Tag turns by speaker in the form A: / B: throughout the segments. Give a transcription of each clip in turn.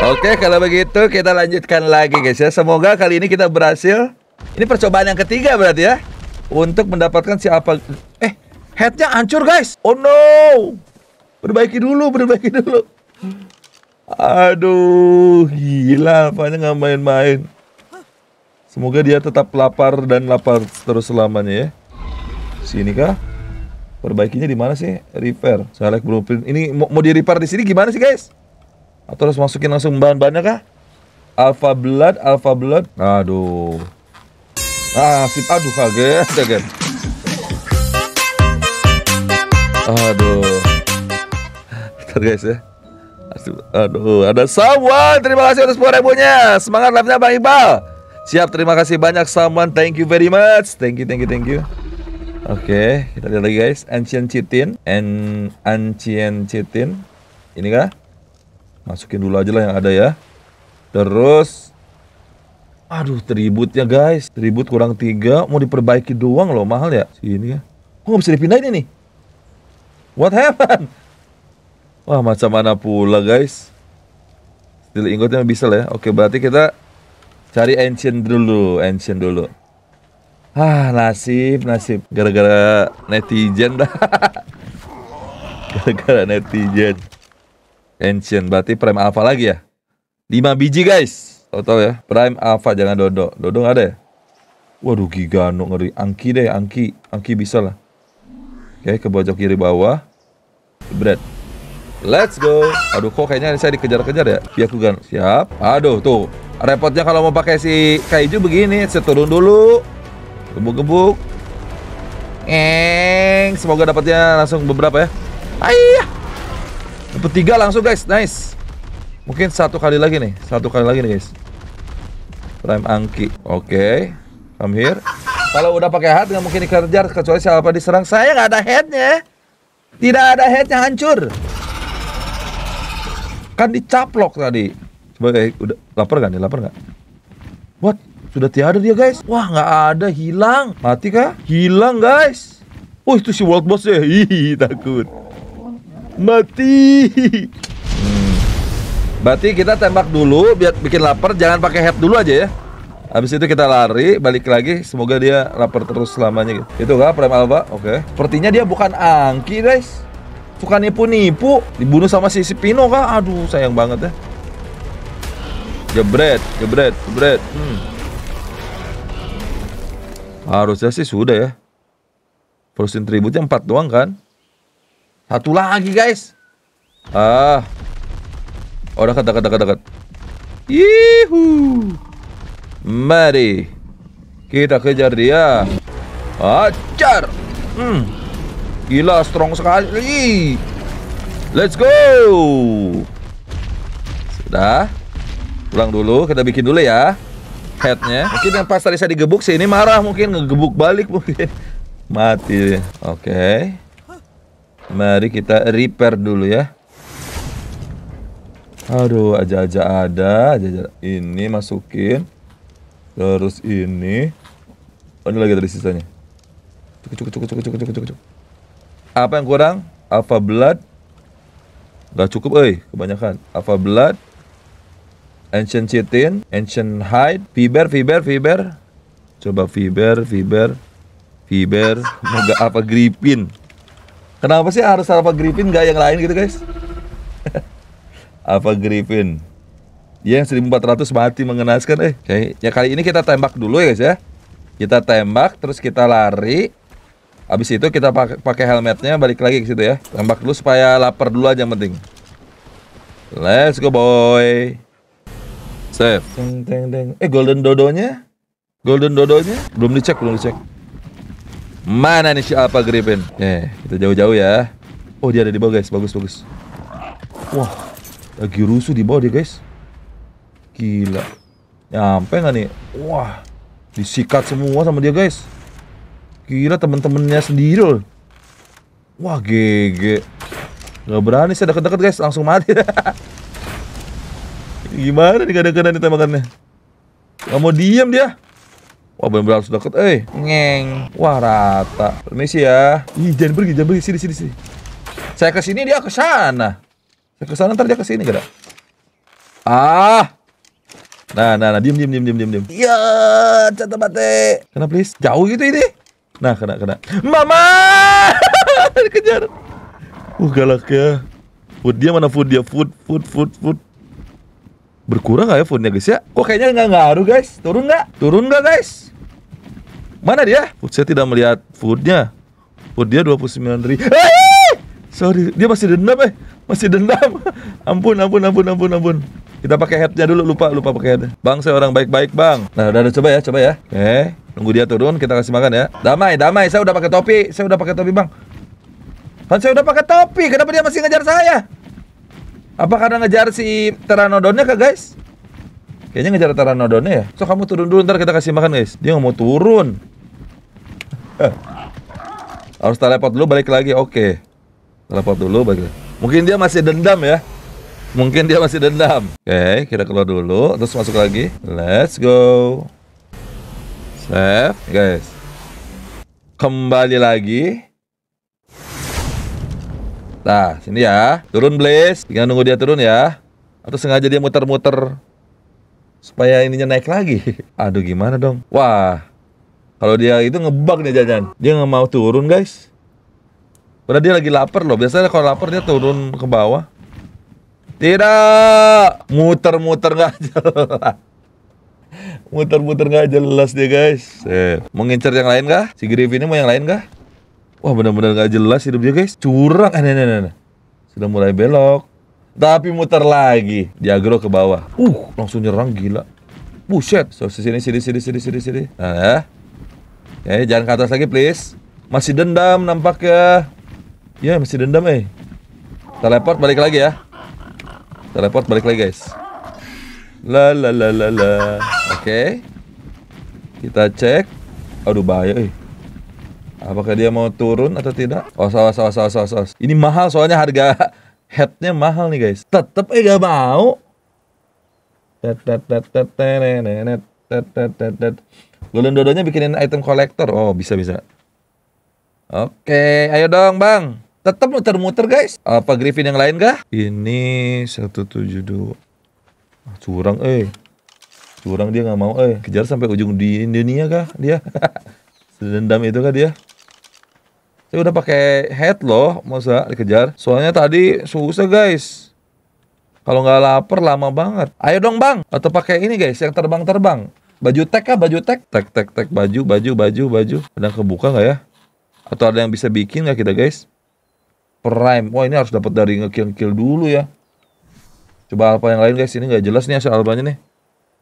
A: Oke, kalau begitu kita lanjutkan lagi guys ya. Semoga kali ini kita berhasil. Ini percobaan yang ketiga berarti ya. Untuk mendapatkan siapa... Eh, headnya hancur guys. Oh no. Perbaiki dulu, perbaiki dulu. Aduh, gila. Apanya nggak main-main. Semoga dia tetap lapar dan lapar terus selamanya ya. Sini kah? Perbaikinya di mana sih? Repair. Saya like blueprint. Ini mau di repair di sini gimana sih guys? Atau ah, harus masukin langsung bahan-bahannya kah? Alpha Blood, Alpha Blood. Aduh. Ah, sip. Aduh, kaget, kaget. Aduh. Bentar guys ya. Aduh, ada samwan. Terima kasih atas sepuluh ribunya. Semangat live-nya Bang Iqbal. Siap, terima kasih banyak samwan. Thank you very much. Thank you, thank you, thank you. Oke, okay, kita lihat lagi guys. Ancient Chitin and Ancient Chitin. Ini kah? Masukin dulu aja lah yang ada ya. Terus aduh tributnya guys. Tribut kurang tiga mau diperbaiki doang loh mahal ya. Sini ya. Oh, gak bisa dipindahin ini. What happened? Wah, macam mana pula guys? Steel ingotnya bisa lah ya. Oke, berarti kita cari ancient dulu, ancient dulu. Ah, nasib, nasib. Gara-gara netizen dah. Gara-gara netizen. Ancient berarti Prime Alpha lagi ya. 5 biji guys. tahu ya. Prime Alpha jangan Dodo. Dodo gak ada ya? Waduh Gigano ngeri. Angki deh, Angki. Angki bisa lah. Oke, ke pojok kiri bawah. Bread. Let's go. Aduh kok kayaknya saya dikejar-kejar ya. aku kan. Siap. Aduh tuh. Repotnya kalau mau pakai si Kaiju begini, saya turun dulu. Gebuk-gebuk. Eng, semoga dapatnya langsung beberapa ya. Ayah. Dapat tiga langsung guys, nice. Mungkin satu kali lagi nih, satu kali lagi nih guys. Prime Angki, oke. Okay. Come here. Kalau udah pakai head nggak mungkin dikejar kecuali siapa diserang. Saya nggak ada headnya. Tidak ada headnya hancur. Kan dicaplok tadi. Coba kayak eh, udah lapar gak? nih? Lapar nggak? What? Sudah tiada dia guys. Wah nggak ada hilang. Mati kah? Hilang guys. Oh itu si world boss ya. Ih takut. Mati. Hmm. Berarti kita tembak dulu biar bikin lapar, jangan pakai head dulu aja ya. Habis itu kita lari, balik lagi. Semoga dia lapar terus selamanya gitu. Itu kah Prime Alba? Oke. Okay. Sepertinya dia bukan Angki, guys. Suka nipu-nipu. Dibunuh sama si, si Pino kah? Aduh, sayang banget ya. Jebret, jebret, jebret. Hmm. Harusnya sih sudah ya. Prosin tributnya 4 doang kan? Satu lagi guys. Ah. Oh dekat dekat dekat dekat. Yihu. Mari. Kita kejar dia. Acar. Hmm. Gila strong sekali. Let's go. Sudah. Pulang dulu, kita bikin dulu ya headnya. Mungkin yang pas tadi saya digebuk sih ini marah mungkin ngegebuk balik mungkin. Mati. Oke. Okay. Mari kita repair dulu ya. Aduh, aja-aja ada, aja-aja. Ini masukin. Terus ini. Oh, ini lagi dari sisanya. Cukup, cukup, cukup, cukup, cukup, cukup, cukup. Apa yang kurang? Alpha Blood. Gak cukup, eh, kebanyakan. Alpha Blood. Ancient Chitin, Ancient Hide, Fiber, Fiber, Fiber. Coba Fiber, Fiber, Fiber. Moga apa Gripin. Kenapa sih harus Alpha Griffin gak yang lain gitu guys? Alpha Griffin. Ya, yang 1400 mati mengenaskan eh. Ya kali ini kita tembak dulu ya guys ya. Kita tembak terus kita lari. Habis itu kita pakai helmetnya balik lagi ke situ ya. Tembak dulu supaya lapar dulu aja yang penting. Let's go boy. Save. Eh golden dodonya? Golden dodonya belum dicek, belum dicek. Mana nih siapa Alpha Griffin? Eh, kita jauh-jauh ya. Oh, dia ada di bawah, guys. Bagus, bagus. Wah, lagi rusuh di bawah dia, guys. Gila. Nyampe nggak nih? Wah, disikat semua sama dia, guys. Gila, temen-temennya sendiri loh. Wah, GG. Gak berani saya deket-deket, guys. Langsung mati. Gimana nih kadang-kadang nih tembakannya? Gak mau diem dia. Wah bener-bener harus deket. Eh, ngeng. Wah rata. Permisi ya. Ih jangan pergi, jangan pergi. Sini, sini, sini. Saya ke sini dia ke sana. Saya ke sana ntar dia ke sini gak ada. Ah. Nah, nah, nah, diam, diam, diam, diam, diam, diam. Iya, catat mati Kena please. Jauh gitu ini. Nah, kena, kena. Mama! Dikejar. Uh, galak ya. Food dia mana food dia? Food, food, food, food. Berkurang nggak ya foodnya guys ya? Kok kayaknya nggak ngaruh guys? Turun nggak? Turun nggak guys? Mana dia? Food saya tidak melihat foodnya. Food dia 29 ribu. Eh, sorry, dia masih dendam eh. Masih dendam. ampun, ampun, ampun, ampun, ampun. Kita pakai headnya dulu, lupa, lupa pakai headnya. Bang, saya orang baik-baik, Bang. Nah, udah, udah coba ya, coba ya. Oke, eh, okay. nunggu dia turun, kita kasih makan ya. Damai, damai, saya udah pakai topi. Saya udah pakai topi, Bang. Kan saya udah pakai topi, kenapa dia masih ngejar saya? Apa karena ngejar si Pteranodonnya kah guys? Kayaknya ngejar Pteranodonnya ya. So kamu turun dulu ntar kita kasih makan guys. Dia nggak mau turun. Harus teleport dulu balik lagi. Oke. Teleport dulu balik. Lagi. Mungkin dia masih dendam ya. Mungkin dia masih dendam. Oke, kita keluar dulu terus masuk lagi. Let's go. Save, guys. Kembali lagi Nah, sini ya. Turun Blaze. Tinggal nunggu dia turun ya. Atau sengaja dia muter-muter supaya ininya naik lagi. Aduh gimana dong? Wah. Kalau dia itu ngebug nih jajan. Dia nggak mau turun, guys. Padahal dia lagi lapar loh. Biasanya kalau lapar dia turun ke bawah. Tidak, muter-muter nggak -muter jelas. Muter-muter nggak jelas dia guys. Eh, mau ngincer yang lain kah? Si Griffin ini mau yang lain kah? Wah benar-benar gak jelas hidup dia guys. Curang. Eh, nah, nah, nah. Sudah mulai belok. Tapi muter lagi. Diagro ke bawah. Uh, langsung nyerang gila. Buset. So, sini, sini, sini, sini, sini, sini. Nah, ya. okay, ya, ya, jangan ke atas lagi, please. Masih dendam nampaknya. Ya, masih dendam, eh. Teleport balik lagi ya. Teleport balik lagi, guys. La la la la la. Oke. Okay. Kita cek. Aduh, bahaya, eh. Apakah dia mau turun atau tidak? Oh, salah, salah, salah, salah, salah. Ini mahal soalnya harga headnya mahal nih guys. Tetep eh gak mau. Golden dodonya bikinin item kolektor. Oh bisa bisa. Oke, ayo dong bang. Tetap muter-muter guys. Apa Griffin yang lain kah? Ini 172. curang eh. Curang dia nggak mau eh. Kejar sampai ujung di Indonesia kah dia? Dendam itu kah dia? Saya udah pakai head loh, masa dikejar. Soalnya tadi susah guys. Kalau nggak lapar lama banget. Ayo dong bang, atau pakai ini guys yang terbang-terbang. Baju tek kah? Baju tek? Tek tek tek baju baju baju baju. Ada yang kebuka nggak ya? Atau ada yang bisa bikin nggak kita guys? Prime. Wah ini harus dapat dari ngekill-kill dulu ya. Coba apa yang lain guys. Ini nggak jelas nih hasil albanya nih.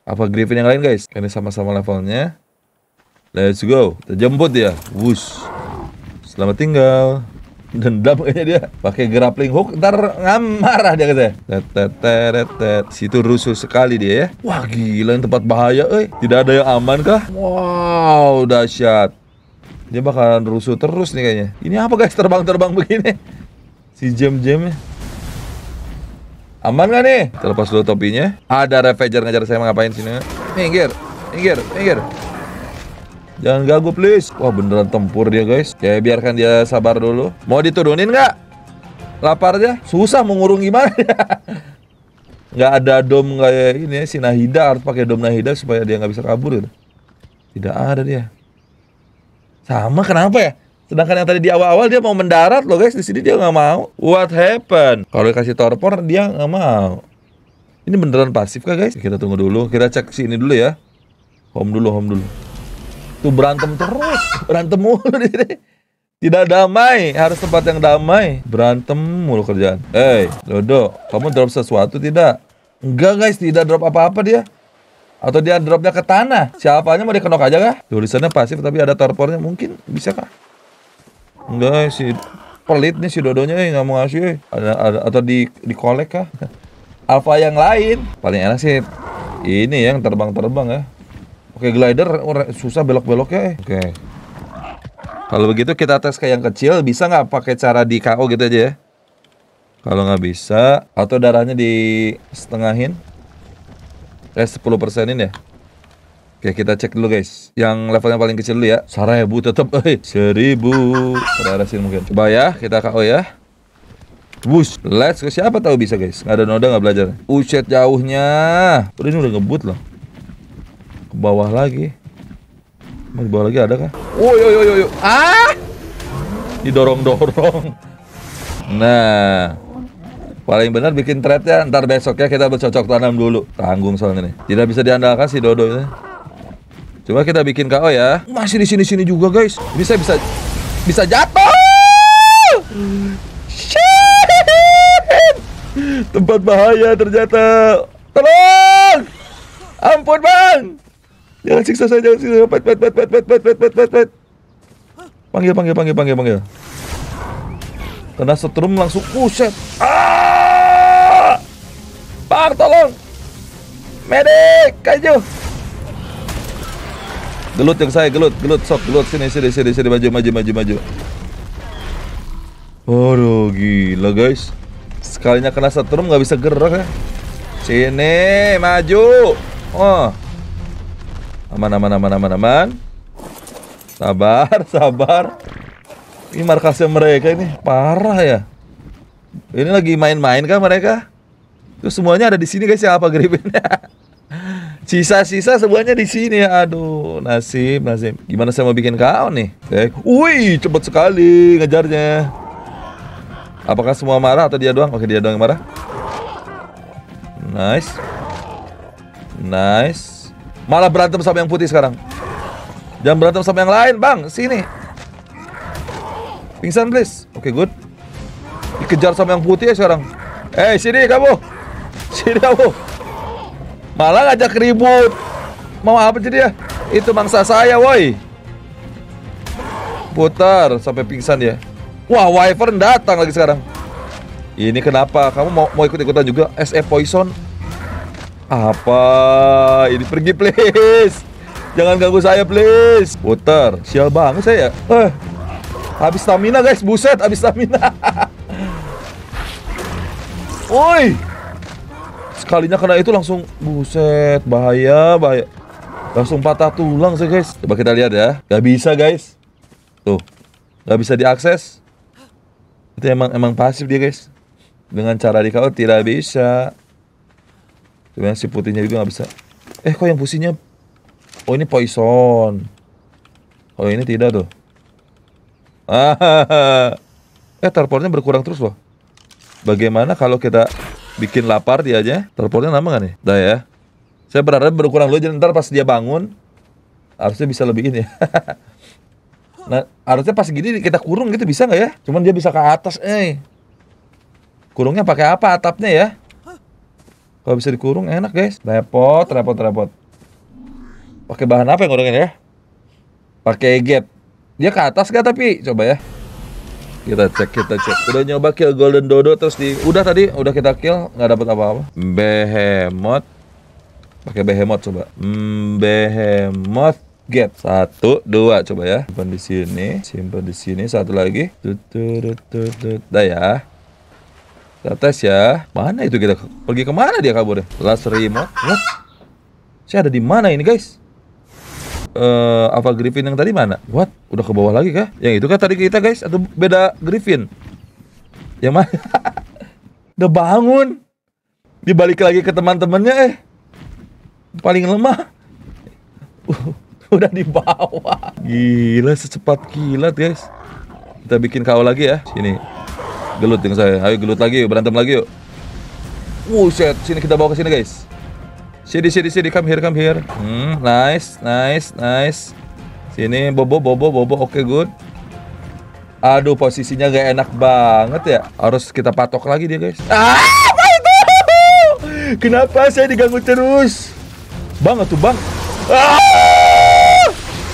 A: Apa Griffin yang lain guys. Ini sama-sama levelnya. Let's go. Kita jemput ya. Wush selamat tinggal dendam kayaknya dia pakai grappling hook ntar ngamarah dia katanya tetetetetet situ rusuh sekali dia ya wah gila ini tempat bahaya eh tidak ada yang aman kah wow dahsyat dia bakalan rusuh terus nih kayaknya ini apa guys terbang-terbang begini si jam-jamnya aman gak nih terlepas dulu topinya ada revenger ngajar saya mau ngapain sini minggir minggir minggir Jangan ganggu please. Wah beneran tempur dia guys. Ya biarkan dia sabar dulu. Mau diturunin nggak? dia? susah mengurung gimana? nggak ada dom kayak ini ya, si Nahida harus pakai dom Nahida supaya dia nggak bisa kabur gitu. Tidak ada dia. Sama kenapa ya? Sedangkan yang tadi di awal-awal dia mau mendarat loh guys, di sini dia nggak mau. What happened? Kalau dikasih torpor dia nggak mau. Ini beneran pasif kah guys? Kita tunggu dulu, kita cek si ini dulu ya. Home dulu, home dulu. Tuh berantem terus, berantem mulu sini. Tidak damai, harus tempat yang damai. Berantem mulu kerjaan. Eh, Dodo, kamu drop sesuatu tidak? Enggak guys, tidak drop apa-apa dia. Atau dia dropnya ke tanah. Siapanya mau dikenok aja kah? Tulisannya pasif tapi ada torpornya. Mungkin bisa kah? Enggak si pelit nih si Dodonya eh nggak mau ngasih eh. ada, ada atau di di kolek kah? Alfa yang lain paling enak sih ini ya, yang terbang-terbang ya. Oke, glider oh, susah belok belok eh. Oke. Kalau begitu kita tes ke yang kecil, bisa nggak pakai cara di KO gitu aja ya? Kalau nggak bisa, atau darahnya di setengahin? Eh, 10 ini ya? Oke, kita cek dulu guys. Yang levelnya paling kecil dulu ya. Seribu tetap, eh, seribu. sih mungkin. Coba ya, kita KO ya. Bus. let's ke Siapa tahu bisa guys. Gak ada noda nggak belajar. Uset jauhnya. Udah ini udah ngebut loh ke bawah lagi Mau bawah lagi ada kah? Woi, yo woi, woi. Ah! Didorong-dorong. Nah. Paling benar bikin thread ya, ntar besok ya kita bercocok tanam dulu. Tanggung soalnya ini. Tidak bisa diandalkan si Dodo ini. Coba kita bikin kau ya. Masih di sini-sini juga, guys. Bisa bisa bisa jatuh. Tempat bahaya ternyata. Tolong! Ampun, Bang. Jangan siksa saya, jangan siksa saya. Pat, pat, pat, pat, pat, pat, pat, pat, pat, pat. Panggil, panggil, panggil, panggil, panggil. Kena setrum langsung kuset. Ah! Pak, tolong. Medik, kayu. Gelut yang saya, gelut, gelut, sok, gelut. Sini, sini, sini, sini, maju, maju, maju, maju. Aduh, gila guys. Sekalinya kena setrum nggak bisa gerak ya. Sini, maju. Oh, Aman, aman, aman, aman, aman. Sabar, sabar. Ini markasnya mereka ini parah ya. Ini lagi main-main kan mereka? itu semuanya ada di sini guys ya apa gripinnya? Sisa-sisa semuanya di sini. ya Aduh, nasib, nasib. Gimana saya mau bikin kau nih? Cek. Wih, cepet sekali ngejarnya. Apakah semua marah atau dia doang? Oke, dia doang yang marah. Nice. Nice. Malah berantem sama yang putih sekarang. Jangan berantem sama yang lain, Bang. Sini. Pingsan, please. Oke, okay, good. Dikejar sama yang putih ya sekarang. Eh, hey, sini kamu. Sini kamu. Malah ngajak ribut. Mau apa jadi ya? Itu mangsa saya, woi. Putar sampai pingsan ya. Wah, Wyvern datang lagi sekarang. Ini kenapa? Kamu mau mau ikut-ikutan juga? SF Poison apa? Ini pergi please. Jangan ganggu saya please. Puter, sial banget saya. Eh. Habis stamina guys, buset habis stamina. Woi. Sekalinya kena itu langsung buset, bahaya, bahaya. Langsung patah tulang sih guys. Coba kita lihat ya. Gak bisa guys. Tuh. Gak bisa diakses. Itu emang emang pasif dia guys. Dengan cara di kau tidak bisa. Kemudian si putihnya juga gak bisa. Eh kok yang businya Oh ini poison. Oh ini tidak tuh. eh teleportnya berkurang terus loh. Bagaimana kalau kita bikin lapar dia aja? Teleportnya nambah gak nih? Dah ya. Saya berharap berkurang dulu jadi ntar pas dia bangun harusnya bisa lebih ini. nah, harusnya pas gini kita kurung gitu bisa nggak ya? Cuman dia bisa ke atas, eh. Kurungnya pakai apa atapnya ya? Kalau bisa dikurung enak guys. Repot, repot, repot. Pakai bahan apa yang kurungin ya? Pakai gap. Dia ke atas gak tapi? Coba ya. Kita cek, kita cek. Udah nyoba kill Golden Dodo terus di udah tadi udah kita kill nggak dapet apa-apa. Behemoth. Pakai behemoth coba. Hmm, behemoth get satu dua coba ya simpan di sini simpan di sini satu lagi tutut dah ya ke atas ya. Mana itu kita? Pergi kemana dia kabur? Last remote. What? Saya ada di mana ini guys? Uh, eh, apa Griffin yang tadi mana? What? Udah ke bawah lagi kah? Yang itu kah tadi kita guys? Atau beda Griffin? Yang mana? Udah bangun. Dibalik lagi ke teman-temannya eh. Paling lemah. udah di bawah. Gila secepat kilat guys. Kita bikin kau lagi ya. Sini. Gelut dengan saya. Ayo gelut lagi, yuk. berantem lagi yuk. Wuset, sini kita bawa ke sini guys. Sini, sini, sini, come here, come here. Hmm, nice, nice, nice. Sini, bobo, bobo, bobo, oke okay, good. Aduh, posisinya gak enak banget ya. Harus kita patok lagi dia, guys. Ah, Kenapa saya diganggu terus? Bang, tuh bang. Ah!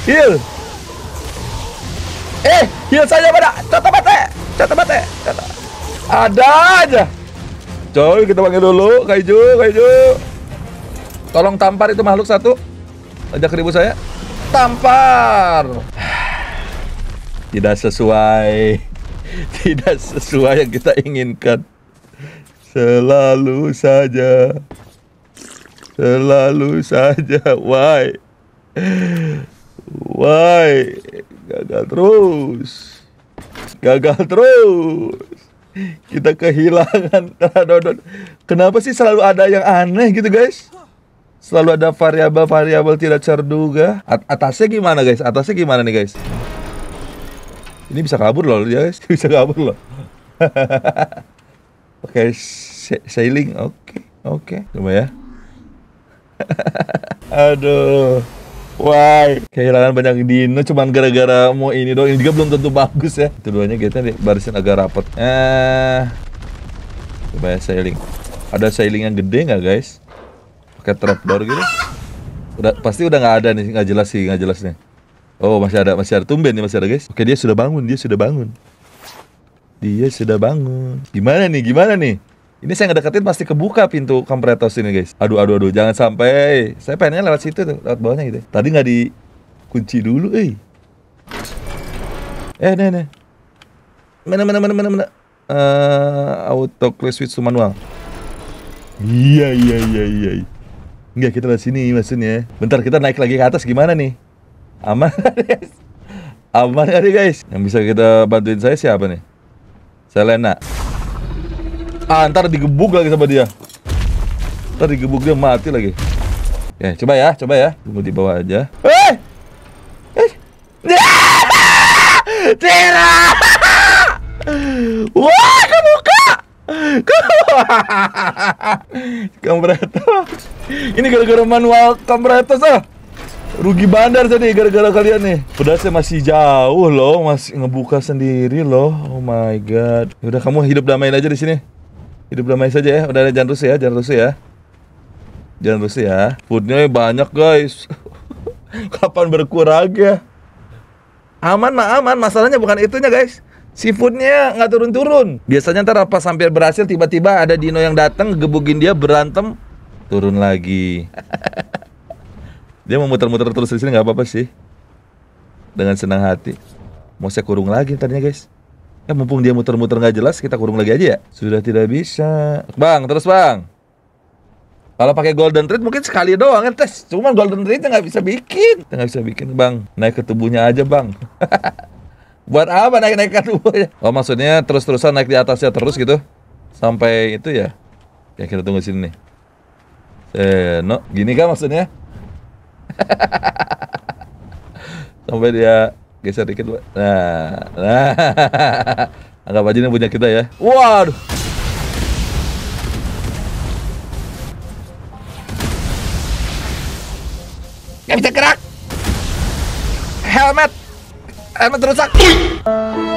A: Heal. Eh, heal saya pada. Coba mate. Coba mate. Ada aja. Coy, kita panggil dulu. Kaiju, kaiju. Tolong tampar itu makhluk satu. Ajak ribu saya. Tampar. Tidak sesuai. Tidak sesuai yang kita inginkan. Selalu saja. Selalu saja. Why? Why? Gagal terus. Gagal terus kita kehilangan Dodon. Kenapa sih selalu ada yang aneh gitu guys? Selalu ada variabel-variabel tidak terduga. At atasnya gimana guys? Atasnya gimana nih guys? Ini bisa kabur loh ya guys, bisa kabur loh. Oke, okay, sailing. Oke, okay, oke. Okay. Coba ya. Aduh. Wah, kehilangan banyak Dino cuman gara-gara mau ini doang. Ini juga belum tentu bagus ya. Keduanya kita gitu, nih barisin agak rapet. Eh, coba ya sailing. Ada sailing yang gede nggak guys? Pakai trapdoor gitu? Udah pasti udah nggak ada nih, nggak jelas sih, nggak jelas nih. Oh masih ada, masih ada tumben nih masih ada guys. Oke dia sudah bangun, dia sudah bangun. Dia sudah bangun. Gimana nih? Gimana nih? Ini saya ngedeketin pasti kebuka pintu Kampretos ini guys. Aduh aduh aduh jangan sampai. Saya pengennya lewat situ tuh, lewat bawahnya gitu. Tadi nggak dikunci dulu, eh. Eh, nih nih. Mana mana mana mana mana. Uh, auto close switch manual. Iya iya iya iya. Enggak kita lewat sini maksudnya. Bentar kita naik lagi ke atas gimana nih? Aman guys. Aman kali guys. Yang bisa kita bantuin saya siapa nih? Selena. Ah, ntar digebuk lagi sama dia. Ntar digebuk dia mati lagi. Ya, coba ya, coba ya. Tunggu di bawah aja. Eh! Eh! Tira! Wah, Kamu! Kambretos. Ini gara-gara manual Kambretos ah. Rugi bandar tadi gara-gara kalian nih. Pedasnya masih jauh loh, masih ngebuka sendiri loh. Oh my god. Udah kamu hidup damai aja di sini. Hidup damai saja ya. Udah ada jangan rusuh ya, jangan rusuh ya. Jangan rusuh ya. Foodnya banyak guys. Kapan berkurang ya? Aman mah aman, masalahnya bukan itunya guys. Seafoodnya nggak turun-turun. Biasanya ntar apa sampai berhasil tiba-tiba ada Dino yang datang gebugin dia berantem turun lagi. dia mau muter-muter terus di sini nggak apa-apa sih. Dengan senang hati. Mau saya kurung lagi tadinya guys. Ya mumpung dia muter-muter nggak jelas, kita kurung lagi aja ya. Sudah tidak bisa. Bang, terus bang. Kalau pakai golden thread mungkin sekali doang kan tes. Cuman golden threadnya nggak bisa bikin. Nggak bisa bikin bang. Naik ke tubuhnya aja bang. Buat apa naik-naik ke tubuhnya? Oh maksudnya terus-terusan naik di atasnya terus gitu. Sampai itu ya. Ya kita tunggu sini nih. Eh, no. Gini kan maksudnya? Sampai dia geser dikit pak nah nah anggap aja ini punya kita ya waduh Gak bisa gerak Helmet Helmet rusak